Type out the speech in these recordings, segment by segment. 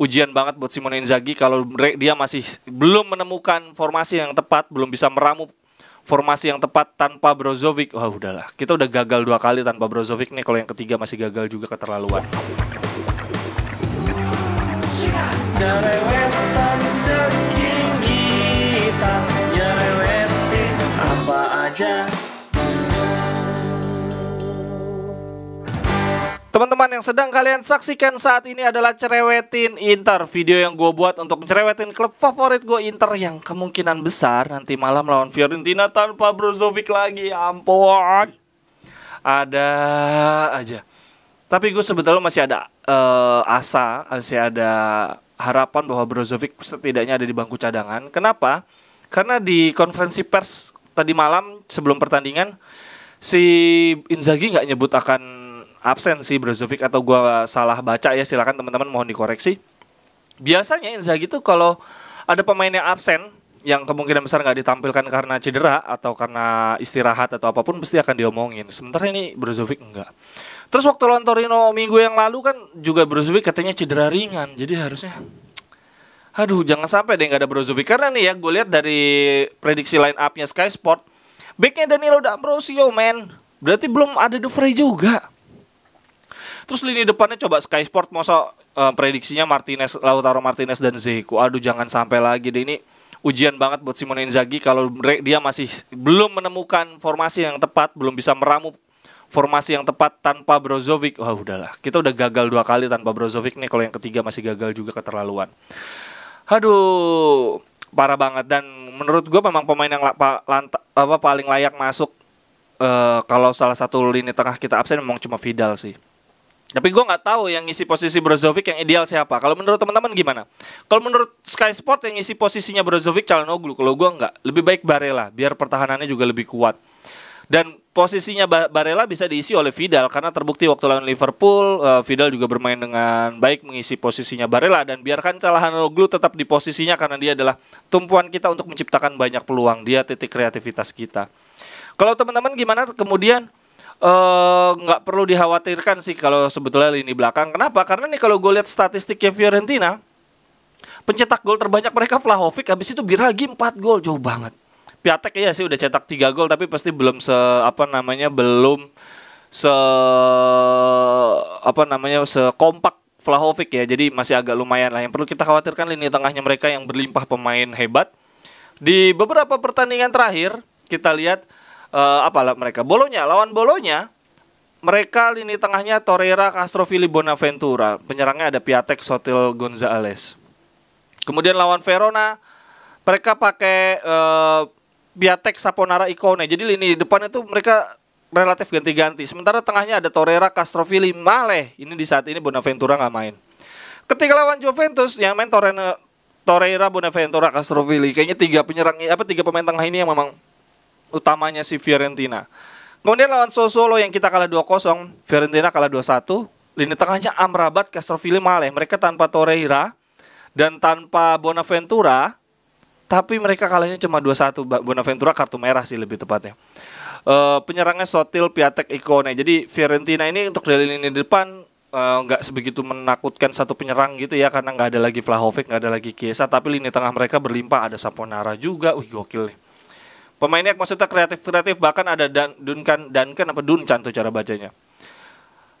ujian banget buat Simone Inzaghi kalau dia masih belum menemukan formasi yang tepat, belum bisa meramu formasi yang tepat tanpa Brozovic. Wah, udahlah. Kita udah gagal dua kali tanpa Brozovic nih kalau yang ketiga masih gagal juga keterlaluan. Cerewet Teman-teman yang sedang kalian saksikan saat ini adalah cerewetin Inter Video yang gue buat untuk cerewetin klub favorit gue Inter Yang kemungkinan besar nanti malam lawan Fiorentina tanpa Brozovic lagi ya Ampun Ada aja Tapi gue sebetulnya masih ada uh, asa Masih ada harapan bahwa Brozovic setidaknya ada di bangku cadangan Kenapa? Karena di konferensi pers tadi malam sebelum pertandingan Si Inzaghi nggak nyebut akan absen sih Brozovic atau gue salah baca ya silakan teman-teman mohon dikoreksi. Biasanya Inzaghi itu kalau ada pemain yang absen yang kemungkinan besar nggak ditampilkan karena cedera atau karena istirahat atau apapun pasti akan diomongin. Sementara ini Brozovic enggak. Terus waktu lawan Torino minggu yang lalu kan juga Brozovic katanya cedera ringan. Jadi harusnya aduh jangan sampai deh nggak ada Brozovic karena nih ya gue lihat dari prediksi line upnya Sky Sport backnya Danilo D'Ambrosio men berarti belum ada Dufrey juga Terus lini depannya coba Sky Sport masa uh, prediksinya Martinez, Lautaro Martinez dan Zeko. Aduh jangan sampai lagi deh ini ujian banget buat Simone Inzaghi kalau dia masih belum menemukan formasi yang tepat, belum bisa meramu formasi yang tepat tanpa Brozovic. Wah, udahlah. Kita udah gagal dua kali tanpa Brozovic nih kalau yang ketiga masih gagal juga keterlaluan. Aduh, parah banget dan menurut gue memang pemain yang apa paling layak masuk uh, kalau salah satu lini tengah kita absen memang cuma Vidal sih. Tapi gue nggak tahu yang ngisi posisi Brozovic yang ideal siapa. Kalau menurut teman-teman gimana? Kalau menurut Sky Sport yang ngisi posisinya Brozovic Calhanoglu. Kalau gue nggak, lebih baik Barella biar pertahanannya juga lebih kuat. Dan posisinya Barella bisa diisi oleh Vidal karena terbukti waktu lawan Liverpool eh, Vidal juga bermain dengan baik mengisi posisinya Barella dan biarkan Calhanoglu tetap di posisinya karena dia adalah tumpuan kita untuk menciptakan banyak peluang dia titik kreativitas kita. Kalau teman-teman gimana kemudian Eh, nggak uh, perlu dikhawatirkan sih kalau sebetulnya lini belakang. Kenapa? Karena nih kalau gue lihat statistiknya Fiorentina, pencetak gol terbanyak mereka Vlahovic, habis itu Biragi empat gol, jauh banget. Piatek ya sih udah cetak tiga gol tapi pasti belum se apa namanya belum se apa namanya se kompak Vlahovic ya. Jadi masih agak lumayan lah. Yang perlu kita khawatirkan lini tengahnya mereka yang berlimpah pemain hebat. Di beberapa pertandingan terakhir kita lihat uh, lah mereka Bolonya lawan Bolonya mereka lini tengahnya Torreira, Castrovilli, Bonaventura. Penyerangnya ada Piatek, Sotil, Gonzales. Kemudian lawan Verona, mereka pakai uh, Piatek, Saponara, Ikone. Jadi lini depan itu mereka relatif ganti-ganti. Sementara tengahnya ada Torreira, Castrovilli, Male. Ini di saat ini Bonaventura nggak main. Ketika lawan Juventus, yang main Torreira, Torreira Bonaventura, Castrovilli. Kayaknya tiga penyerang apa tiga pemain tengah ini yang memang utamanya si Fiorentina. Kemudian lawan Sosolo yang kita kalah 2-0, Fiorentina kalah 2-1. Lini tengahnya Amrabat, Castrovilli, Maleh. Mereka tanpa Torreira dan tanpa Bonaventura, tapi mereka kalahnya cuma 2-1. Bonaventura kartu merah sih lebih tepatnya. Uh, penyerangnya Sotil, Piatek, Ikone. Jadi Fiorentina ini untuk dari lini depan eh, nggak uh, sebegitu menakutkan satu penyerang gitu ya karena nggak ada lagi Vlahovic nggak ada lagi Kiesa tapi lini tengah mereka berlimpah ada Saponara juga wih gokil nih Pemainnya maksudnya kreatif-kreatif bahkan ada Dan Duncan kan apa Duncan tuh cara bacanya.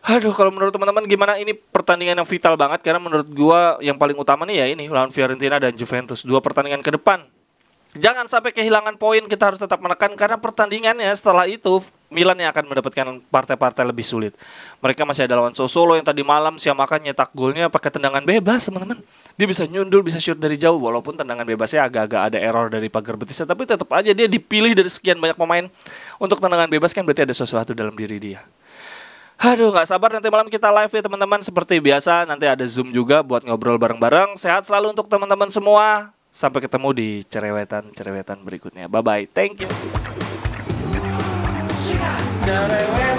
Aduh, kalau menurut teman-teman gimana ini pertandingan yang vital banget karena menurut gua yang paling utama nih ya ini lawan Fiorentina dan Juventus. Dua pertandingan ke depan jangan sampai kehilangan poin kita harus tetap menekan karena pertandingannya setelah itu Milan yang akan mendapatkan partai-partai lebih sulit. Mereka masih ada lawan Solo yang tadi malam makan nyetak golnya pakai tendangan bebas, teman-teman. Dia bisa nyundul, bisa shoot dari jauh walaupun tendangan bebasnya agak-agak ada error dari pagar betisnya tapi tetap aja dia dipilih dari sekian banyak pemain untuk tendangan bebas kan berarti ada sesuatu dalam diri dia. Aduh, gak sabar nanti malam kita live ya teman-teman. Seperti biasa, nanti ada Zoom juga buat ngobrol bareng-bareng. Sehat selalu untuk teman-teman semua. Sampai ketemu di cerewetan-cerewetan berikutnya. Bye-bye. Thank you.